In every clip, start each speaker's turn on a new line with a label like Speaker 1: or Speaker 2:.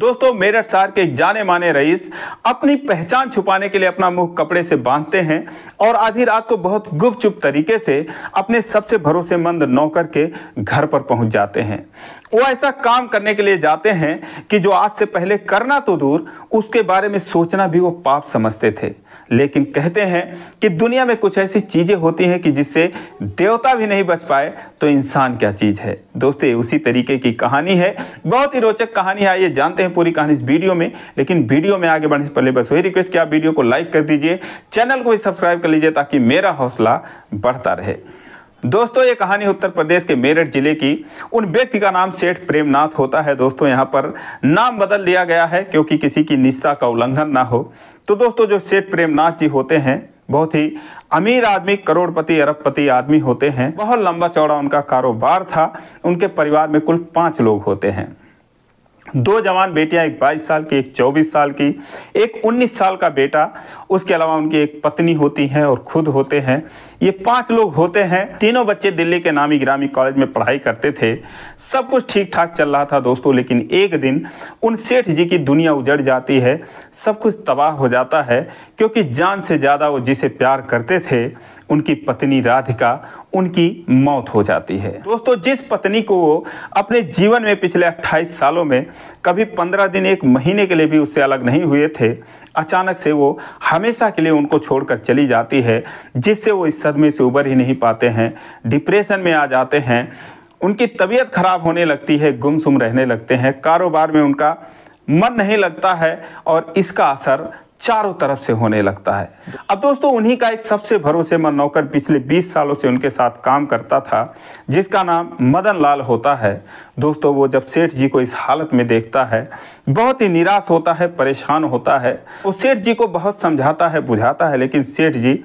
Speaker 1: दोस्तों मेरठ सार के जाने माने रईस अपनी पहचान छुपाने के लिए अपना मुंह कपड़े से बांधते हैं और आधी रात को बहुत गुपचुप तरीके से अपने सबसे भरोसेमंद नौकर के घर पर पहुंच जाते हैं वो ऐसा काम करने के लिए जाते हैं कि जो आज से पहले करना तो दूर उसके बारे में सोचना भी वो पाप समझते थे लेकिन कहते हैं कि दुनिया में कुछ ऐसी चीज़ें होती हैं कि जिससे देवता भी नहीं बच पाए तो इंसान क्या चीज़ है दोस्तों उसी तरीके की कहानी है बहुत ही रोचक कहानी है आइए जानते हैं पूरी कहानी इस वीडियो में लेकिन वीडियो में आगे बढ़ने से पहले बस वही रिक्वेस्ट कि आप वीडियो को लाइक कर दीजिए चैनल को भी सब्सक्राइब कर लीजिए ताकि मेरा हौसला बढ़ता रहे दोस्तों ये कहानी उत्तर प्रदेश के मेरठ जिले की उन व्यक्ति का नाम सेठ प्रेमनाथ होता है दोस्तों यहाँ पर नाम बदल दिया गया है क्योंकि किसी की निष्ठा का उल्लंघन ना हो तो दोस्तों जो शेख प्रेमनाथ जी होते हैं बहुत ही अमीर आदमी करोड़पति अरबपति आदमी होते हैं बहुत लंबा चौड़ा उनका कारोबार था उनके परिवार में कुल पाँच लोग होते हैं दो जवान बेटियां एक 22 साल की एक 24 साल की एक 19 साल का बेटा उसके अलावा उनकी एक पत्नी होती है और खुद होते हैं ये पांच लोग होते हैं तीनों बच्चे दिल्ली के नामी ग्रामी कॉलेज में पढ़ाई करते थे सब कुछ ठीक ठाक चल रहा था दोस्तों लेकिन एक दिन उन सेठ जी की दुनिया उजड़ जाती है सब कुछ तबाह हो जाता है क्योंकि जान से ज़्यादा वो जिसे प्यार करते थे उनकी पत्नी राधिका उनकी मौत हो जाती है दोस्तों जिस पत्नी को वो अपने जीवन में पिछले 28 सालों में कभी 15 दिन एक महीने के लिए भी उससे अलग नहीं हुए थे अचानक से वो हर हमेशा के लिए उनको छोड़कर चली जाती है जिससे वो इस सदमे से उबर ही नहीं पाते हैं डिप्रेशन में आ जाते हैं उनकी तबीयत खराब होने लगती है गुमसुम रहने लगते हैं कारोबार में उनका मन नहीं लगता है और इसका असर चारों तरफ से होने लगता है अब दोस्तों उन्हीं का एक सबसे भरोसेमंद नौकर पिछले 20 सालों से उनके साथ काम करता था जिसका नाम मदन लाल होता है दोस्तों वो जब सेठ जी को इस हालत में देखता है बहुत ही निराश होता है परेशान होता है वो सेठ जी को बहुत समझाता है बुझाता है लेकिन सेठ जी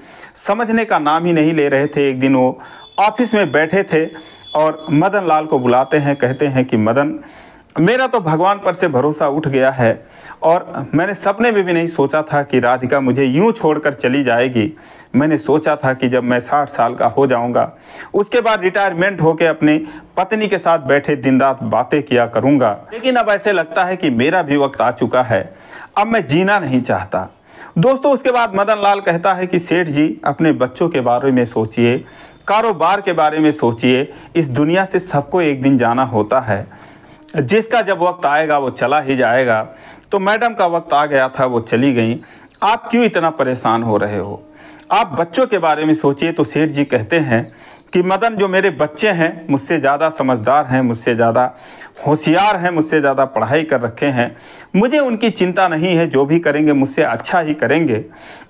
Speaker 1: समझने का नाम ही नहीं ले रहे थे एक दिन वो ऑफिस में बैठे थे और मदन लाल को बुलाते हैं कहते हैं कि मदन मेरा तो भगवान पर से भरोसा उठ गया है और मैंने सपने में भी नहीं सोचा था कि राधिका मुझे यूं छोड़कर चली जाएगी मैंने सोचा था कि जब मैं साठ साल का हो जाऊंगा उसके बाद रिटायरमेंट होकर अपने पत्नी के साथ बैठे दिन रात बातें किया करूंगा लेकिन अब ऐसे लगता है कि मेरा भी वक्त आ चुका है अब मैं जीना नहीं चाहता दोस्तों उसके बाद मदन लाल कहता है कि सेठ जी अपने बच्चों के बारे में सोचिए कारोबार के बारे में सोचिए इस दुनिया से सबको एक दिन जाना होता है जिसका जब वक्त आएगा वो चला ही जाएगा तो मैडम का वक्त आ गया था वो चली गई आप क्यों इतना परेशान हो रहे हो आप बच्चों के बारे में सोचिए तो सेठ जी कहते हैं कि मदन जो मेरे बच्चे हैं मुझसे ज़्यादा समझदार हैं मुझसे ज़्यादा होशियार हैं मुझसे ज़्यादा पढ़ाई कर रखे हैं मुझे उनकी चिंता नहीं है जो भी करेंगे मुझसे अच्छा ही करेंगे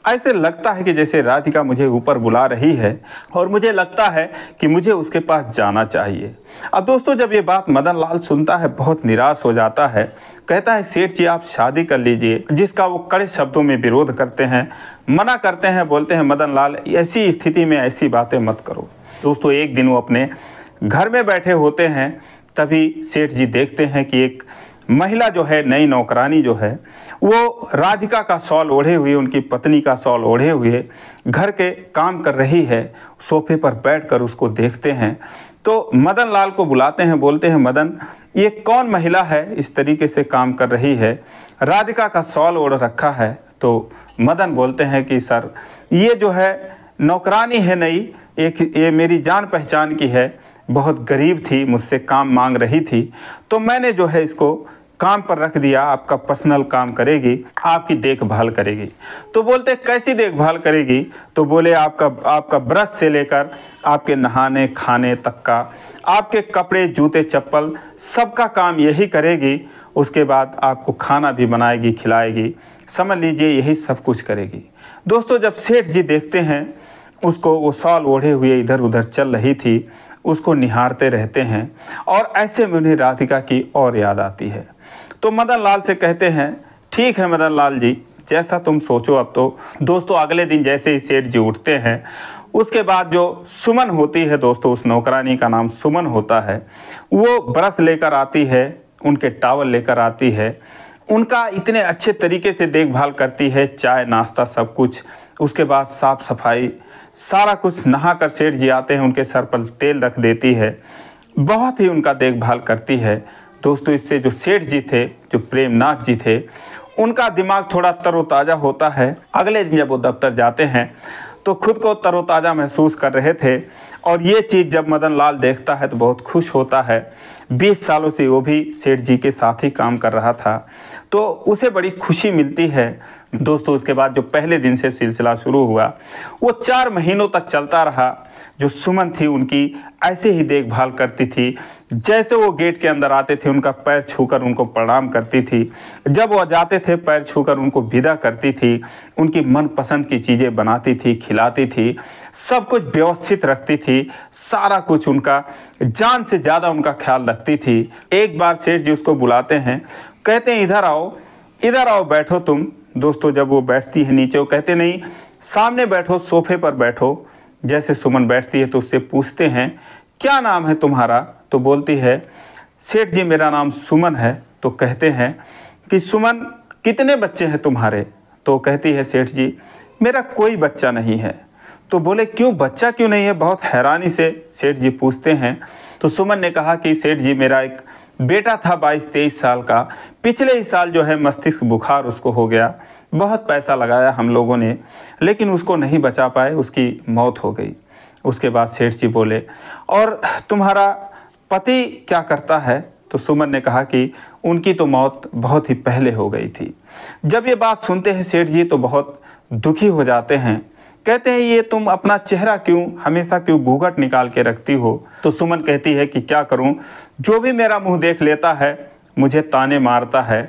Speaker 1: ऐसे लगता है कि जैसे राधिका मुझे ऊपर बुला रही है और मुझे लगता है कि मुझे उसके पास जाना चाहिए अब दोस्तों जब ये बात मदन लाल सुनता है बहुत निराश हो जाता है कहता है सेठ जी आप शादी कर लीजिए जिसका वो कड़े शब्दों में विरोध करते हैं मना करते हैं बोलते हैं मदन लाल ऐसी स्थिति में ऐसी बातें मत करो दोस्तों एक दिन वो अपने घर में बैठे होते हैं तभी सेठ जी देखते हैं कि एक महिला जो है नई नौकरानी जो है वो राधिका का सॉल ओढ़े हुए उनकी पत्नी का सॉल ओढ़े हुए घर के काम कर रही है सोफे पर बैठकर उसको देखते हैं तो मदन लाल को बुलाते हैं बोलते हैं मदन ये कौन महिला है इस तरीके से काम कर रही है राधिका का सॉल ओढ़ रखा है तो मदन बोलते हैं कि सर ये जो है नौकरानी है नई एक ये मेरी जान पहचान की है बहुत गरीब थी मुझसे काम मांग रही थी तो मैंने जो है इसको काम पर रख दिया आपका पर्सनल काम करेगी आपकी देखभाल करेगी तो बोलते कैसी देखभाल करेगी तो बोले आपका आपका ब्रश से लेकर आपके नहाने खाने तक का आपके कपड़े जूते चप्पल सबका काम यही करेगी उसके बाद आपको खाना भी बनाएगी खिलाएगी समझ लीजिए यही सब कुछ करेगी दोस्तों जब सेठ जी देखते हैं उसको वो साल ओढ़े हुए इधर उधर चल रही थी उसको निहारते रहते हैं और ऐसे में उन्हें राधिका की और याद आती है तो मदन लाल से कहते हैं ठीक है मदन लाल जी जैसा तुम सोचो अब तो दोस्तों अगले दिन जैसे ही सेठ जी उठते हैं उसके बाद जो सुमन होती है दोस्तों उस नौकरानी का नाम सुमन होता है वो ब्रश लेकर आती है उनके टावल लेकर आती है उनका इतने अच्छे तरीके से देखभाल करती है चाय नाश्ता सब कुछ उसके बाद साफ सफाई सारा कुछ नहा कर सेठ जी आते हैं उनके सर पर तेल रख देती है बहुत ही उनका देखभाल करती है दोस्तों इससे जो सेठ जी थे जो प्रेमनाथ जी थे उनका दिमाग थोड़ा तरोताज़ा होता है अगले दिन जब वो दफ्तर जाते हैं तो खुद को तरोताज़ा महसूस कर रहे थे और ये चीज़ जब मदन लाल देखता है तो बहुत खुश होता है 20 सालों से वो भी सेठ जी के साथ ही काम कर रहा था तो उसे बड़ी खुशी मिलती है दोस्तों उसके बाद जो पहले दिन से सिलसिला शुरू हुआ वो चार महीनों तक चलता रहा जो सुमन थी उनकी ऐसे ही देखभाल करती थी जैसे वो गेट के अंदर आते थे उनका पैर छूकर उनको प्रणाम करती थी जब वो जाते थे पैर छूकर उनको विदा करती थी उनकी मनपसंद की चीज़ें बनाती थी खिलाती थी सब कुछ व्यवस्थित रखती थी सारा कुछ उनका जान से ज़्यादा उनका ख्याल रखती थी एक बार सेठ जी उसको बुलाते हैं कहते हैं इधर आओ इधर आओ बैठो तुम दोस्तों जब वो बैठती है नीचे वो कहते नहीं सामने बैठो सोफे पर बैठो जैसे सुमन बैठती है तो उससे पूछते हैं क्या नाम है तुम्हारा तो बोलती है सेठ जी मेरा नाम सुमन है तो कहते हैं कि सुमन कितने बच्चे हैं तुम्हारे तो कहती है सेठ जी मेरा कोई बच्चा नहीं है तो बोले क्यों बच्चा क्यों नहीं है बहुत हैरानी से सेठ जी पूछते हैं तो सुमन ने कहा कि सेठ जी मेरा एक बेटा था बाईस तेईस साल का पिछले ही साल जो है मस्तिष्क बुखार उसको हो गया बहुत पैसा लगाया हम लोगों ने लेकिन उसको नहीं बचा पाए उसकी मौत हो गई उसके बाद सेठ जी बोले और तुम्हारा पति क्या करता है तो सुमन ने कहा कि उनकी तो मौत बहुत ही पहले हो गई थी जब ये बात सुनते हैं सेठ जी तो बहुत दुखी हो जाते हैं कहते हैं ये तुम अपना चेहरा क्यों हमेशा क्यों घूघट निकाल के रखती हो तो सुमन कहती है कि क्या करूं जो भी मेरा मुंह देख लेता है मुझे ताने मारता है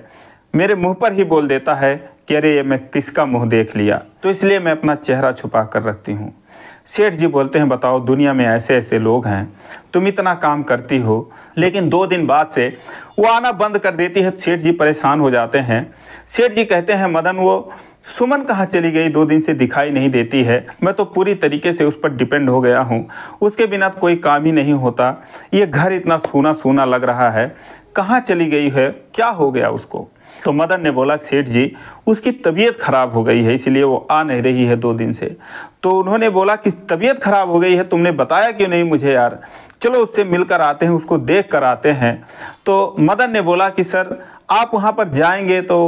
Speaker 1: मेरे मुंह पर ही बोल देता है कि अरे ये मैं किसका मुंह देख लिया तो इसलिए मैं अपना चेहरा छुपा कर रखती हूँ सेठ जी बोलते हैं बताओ दुनिया में ऐसे ऐसे लोग हैं तुम इतना काम करती हो लेकिन दो दिन बाद से वो आना बंद कर देती है सेठ जी परेशान हो जाते हैं सेठ जी कहते हैं मदन वो सुमन कहाँ चली गई दो दिन से दिखाई नहीं देती है मैं तो पूरी तरीके से उस पर डिपेंड हो गया हूँ उसके बिना तो कोई काम ही नहीं होता ये घर इतना सूना सूना लग रहा है कहाँ चली गई है क्या हो गया उसको तो मदन ने बोला सेठ जी उसकी तबीयत खराब हो गई है इसलिए वो आ नहीं रही है दो दिन से तो उन्होंने बोला कि तबीयत खराब हो गई है तुमने बताया क्यों नहीं मुझे यार चलो उससे मिलकर आते हैं उसको देख कर आते हैं तो मदन ने बोला कि सर आप वहाँ पर जाएंगे तो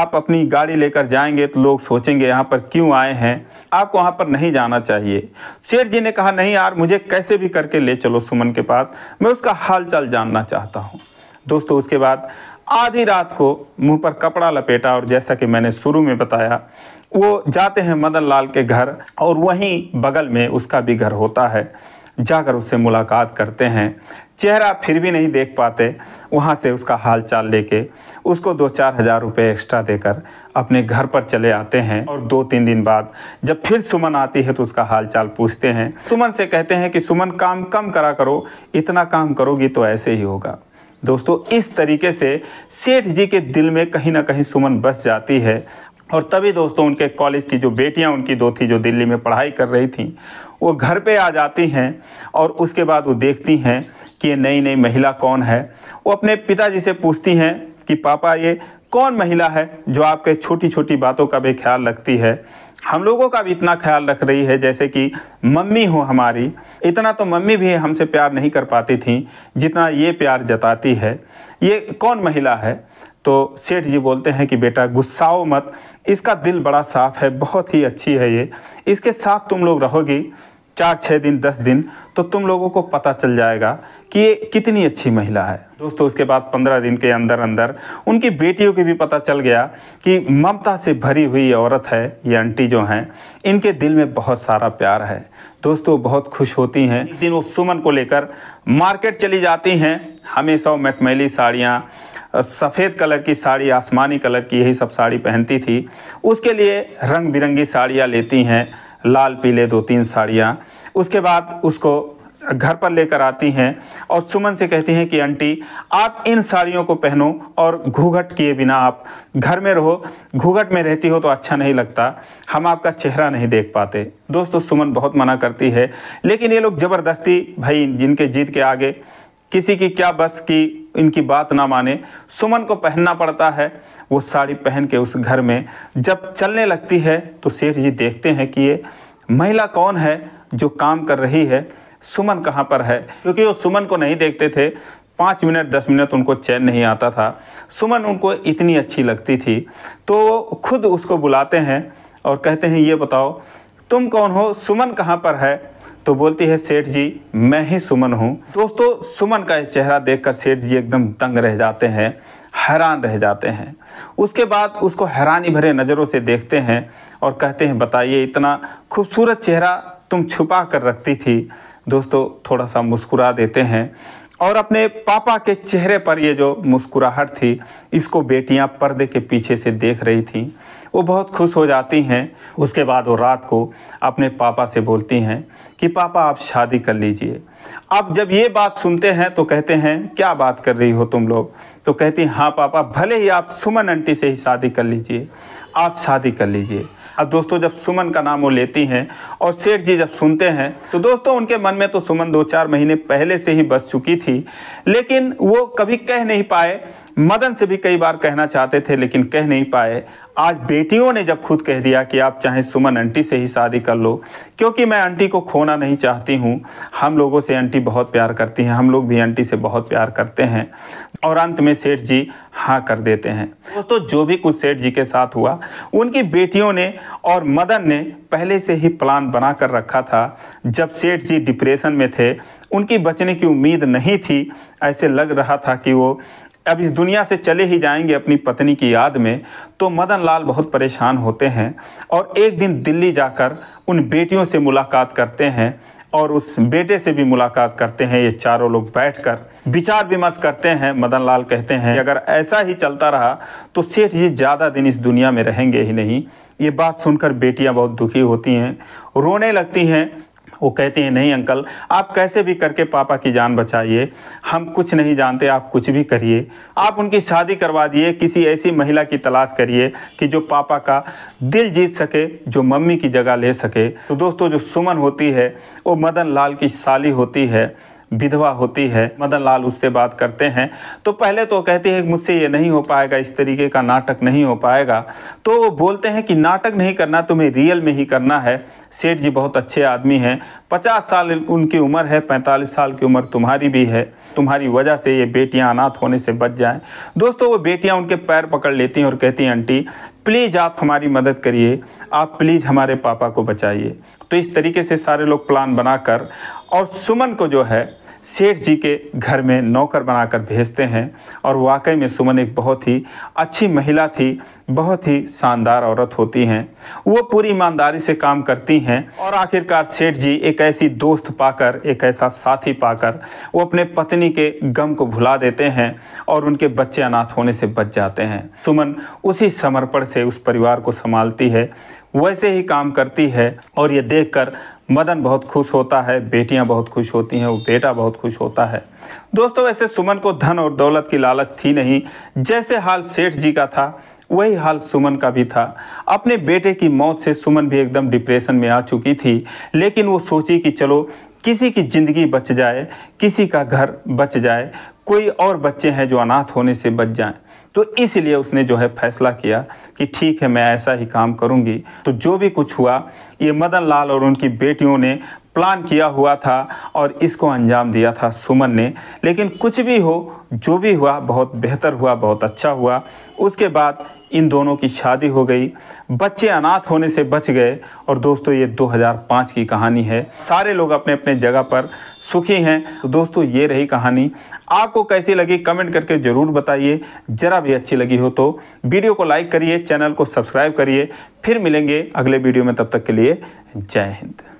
Speaker 1: आप अपनी गाड़ी लेकर जाएंगे तो लोग सोचेंगे यहाँ पर क्यों आए हैं आपको वहाँ पर नहीं जाना चाहिए सेठ जी ने कहा नहीं यार मुझे कैसे भी करके ले चलो सुमन के पास मैं उसका हाल चाल जानना चाहता हूँ दोस्तों उसके बाद आधी रात को मुंह पर कपड़ा लपेटा और जैसा कि मैंने शुरू में बताया वो जाते हैं मदन लाल के घर और वहीं बगल में उसका भी घर होता है जाकर उससे मुलाकात करते हैं चेहरा फिर भी नहीं देख पाते वहाँ से उसका हाल चाल लेके उसको दो चार हज़ार रुपये एक्स्ट्रा देकर अपने घर पर चले आते हैं और दो तीन दिन बाद जब फिर सुमन आती है तो उसका हाल चाल पूछते हैं सुमन से कहते हैं कि सुमन काम कम करा करो इतना काम करोगी तो ऐसे ही होगा दोस्तों इस तरीके से सेठ जी के दिल में कहीं ना कहीं सुमन बस जाती है और तभी दोस्तों उनके कॉलेज की जो बेटियां उनकी दो थी जो दिल्ली में पढ़ाई कर रही थी वो घर पे आ जाती हैं और उसके बाद वो देखती हैं कि ये नई नई महिला कौन है वो अपने पिताजी से पूछती हैं कि पापा ये कौन महिला है जो आपके छोटी छोटी बातों का भी ख्याल रखती है हम लोगों का भी इतना ख्याल रख रही है जैसे कि मम्मी हो हमारी इतना तो मम्मी भी हमसे प्यार नहीं कर पाती थी जितना ये प्यार जताती है ये कौन महिला है तो सेठ जी बोलते हैं कि बेटा गुस्साओ मत इसका दिल बड़ा साफ़ है बहुत ही अच्छी है ये इसके साथ तुम लोग रहोगी चार छः दिन दस दिन तो तुम लोगों को पता चल जाएगा कि ये कितनी अच्छी महिला है दोस्तों उसके बाद पंद्रह दिन के अंदर अंदर उनकी बेटियों के भी पता चल गया कि ममता से भरी हुई औरत है ये आंटी जो हैं इनके दिल में बहुत सारा प्यार है दोस्तों बहुत खुश होती हैं इस दिन वो सुमन को लेकर मार्केट चली जाती हैं हमेशा मटमैली साड़ियाँ सफ़ेद कलर की साड़ी आसमानी कलर की यही सब साड़ी पहनती थी उसके लिए रंग बिरंगी साड़ियाँ लेती हैं लाल पीले दो तीन साड़ियाँ उसके बाद उसको घर पर लेकर आती हैं और सुमन से कहती हैं कि आंटी आप इन साड़ियों को पहनो और घूघट किए बिना आप घर में रहो घूघट में रहती हो तो अच्छा नहीं लगता हम आपका चेहरा नहीं देख पाते दोस्तों सुमन बहुत मना करती है लेकिन ये लोग ज़बरदस्ती भाई जिनके जीत के आगे किसी की क्या बस की इनकी बात ना माने सुमन को पहनना पड़ता है वो साड़ी पहन के उस घर में जब चलने लगती है तो सेठ जी देखते हैं कि ये महिला कौन है जो काम कर रही है सुमन कहाँ पर है क्योंकि वो सुमन को नहीं देखते थे पाँच मिनट दस मिनट उनको चैन नहीं आता था सुमन उनको इतनी अच्छी लगती थी तो खुद उसको बुलाते हैं और कहते हैं ये बताओ तुम कौन हो सुमन कहाँ पर है तो बोलती है सेठ जी मैं ही सुमन हूँ दोस्तों सुमन का चेहरा देखकर सेठ जी एकदम दंग रह जाते हैं हैरान रह जाते हैं उसके बाद उसको हैरानी भरे नज़रों से देखते हैं और कहते हैं बताइए इतना खूबसूरत चेहरा तुम छुपा कर रखती थी दोस्तों थोड़ा सा मुस्कुरा देते हैं और अपने पापा के चेहरे पर ये जो मुस्कुराहट थी इसको बेटियां पर्दे के पीछे से देख रही थीं वो बहुत खुश हो जाती हैं उसके बाद वो रात को अपने पापा से बोलती हैं कि पापा आप शादी कर लीजिए अब जब ये बात सुनते हैं तो कहते हैं क्या बात कर रही हो तुम लोग तो कहती हैं हाँ पापा भले ही आप सुमन आंटी से ही शादी कर लीजिए आप शादी कर लीजिए अब दोस्तों जब सुमन का नाम वो लेती हैं और सेठ जी जब सुनते हैं तो दोस्तों उनके मन में तो सुमन दो चार महीने पहले से ही बस चुकी थी लेकिन वो कभी कह नहीं पाए मदन से भी कई बार कहना चाहते थे लेकिन कह नहीं पाए आज बेटियों ने जब खुद कह दिया कि आप चाहे सुमन आंटी से ही शादी कर लो क्योंकि मैं आंटी को खोना नहीं चाहती हूँ हम लोगों से आंटी बहुत प्यार करती हैं हम लोग भी आंटी से बहुत प्यार करते हैं और अंत में सेठ जी हाँ कर देते हैं तो जो भी कुछ सेठ जी के साथ हुआ उनकी बेटियों ने और मदन ने पहले से ही प्लान बना कर रखा था जब सेठ जी डिप्रेशन में थे उनकी बचने की उम्मीद नहीं थी ऐसे लग रहा था कि वो अब इस दुनिया से चले ही जाएंगे अपनी पत्नी की याद में तो मदन लाल बहुत परेशान होते हैं और एक दिन दिल्ली जाकर उन बेटियों से मुलाकात करते हैं और उस बेटे से भी मुलाकात करते हैं ये चारों लोग बैठकर विचार विमर्श करते हैं मदन लाल कहते हैं अगर ऐसा ही चलता रहा तो सेठ जी ज़्यादा दिन इस दुनिया में रहेंगे ही नहीं ये बात सुनकर बेटियां बहुत दुखी होती हैं रोने लगती हैं वो कहती हैं नहीं अंकल आप कैसे भी करके पापा की जान बचाइए हम कुछ नहीं जानते आप कुछ भी करिए आप उनकी शादी करवा दिए किसी ऐसी महिला की तलाश करिए कि जो पापा का दिल जीत सके जो मम्मी की जगह ले सके तो दोस्तों जो सुमन होती है वो मदन लाल की साली होती है विधवा होती है मदन लाल उससे बात करते हैं तो पहले तो कहते हैं मुझसे ये नहीं हो पाएगा इस तरीके का नाटक नहीं हो पाएगा तो वो बोलते हैं कि नाटक नहीं करना तुम्हें रियल में ही करना है सेठ जी बहुत अच्छे आदमी हैं पचास साल उनकी उम्र है पैंतालीस साल की उम्र तुम्हारी भी है तुम्हारी वजह से ये बेटियाँ अनाथ होने से बच जाएँ दोस्तों वो बेटियाँ उनके पैर पकड़ लेती हैं और कहती हैं आंटी प्लीज़ आप हमारी मदद करिए आप प्लीज़ हमारे पापा को बचाइए तो इस तरीके से सारे लोग प्लान बनाकर और सुमन को जो है सेठ जी के घर में नौकर बनाकर भेजते हैं और वाकई में सुमन एक बहुत ही अच्छी महिला थी बहुत ही शानदार औरत होती हैं वो पूरी ईमानदारी से काम करती हैं और आखिरकार सेठ जी एक ऐसी दोस्त पाकर एक ऐसा साथी पाकर वो अपने पत्नी के गम को भुला देते हैं और उनके बच्चे अनाथ होने से बच जाते हैं सुमन उसी समर्पण से उस परिवार को संभालती है वैसे ही काम करती है और ये देखकर मदन बहुत खुश होता है बेटियां बहुत खुश होती हैं वो बेटा बहुत खुश होता है दोस्तों वैसे सुमन को धन और दौलत की लालच थी नहीं जैसे हाल सेठ जी का था वही हाल सुमन का भी था अपने बेटे की मौत से सुमन भी एकदम डिप्रेशन में आ चुकी थी लेकिन वो सोची कि चलो किसी की ज़िंदगी बच जाए किसी का घर बच जाए कोई और बच्चे हैं जो अनाथ होने से बच जाएँ तो इसलिए उसने जो है फैसला किया कि ठीक है मैं ऐसा ही काम करूंगी तो जो भी कुछ हुआ ये मदन लाल और उनकी बेटियों ने प्लान किया हुआ था और इसको अंजाम दिया था सुमन ने लेकिन कुछ भी हो जो भी हुआ बहुत बेहतर हुआ बहुत अच्छा हुआ उसके बाद इन दोनों की शादी हो गई बच्चे अनाथ होने से बच गए और दोस्तों ये 2005 की कहानी है सारे लोग अपने अपने जगह पर सुखी हैं तो दोस्तों ये रही कहानी आपको कैसी लगी कमेंट करके ज़रूर बताइए ज़रा भी अच्छी लगी हो तो वीडियो को लाइक करिए चैनल को सब्सक्राइब करिए फिर मिलेंगे अगले वीडियो में तब तक के लिए जय हिंद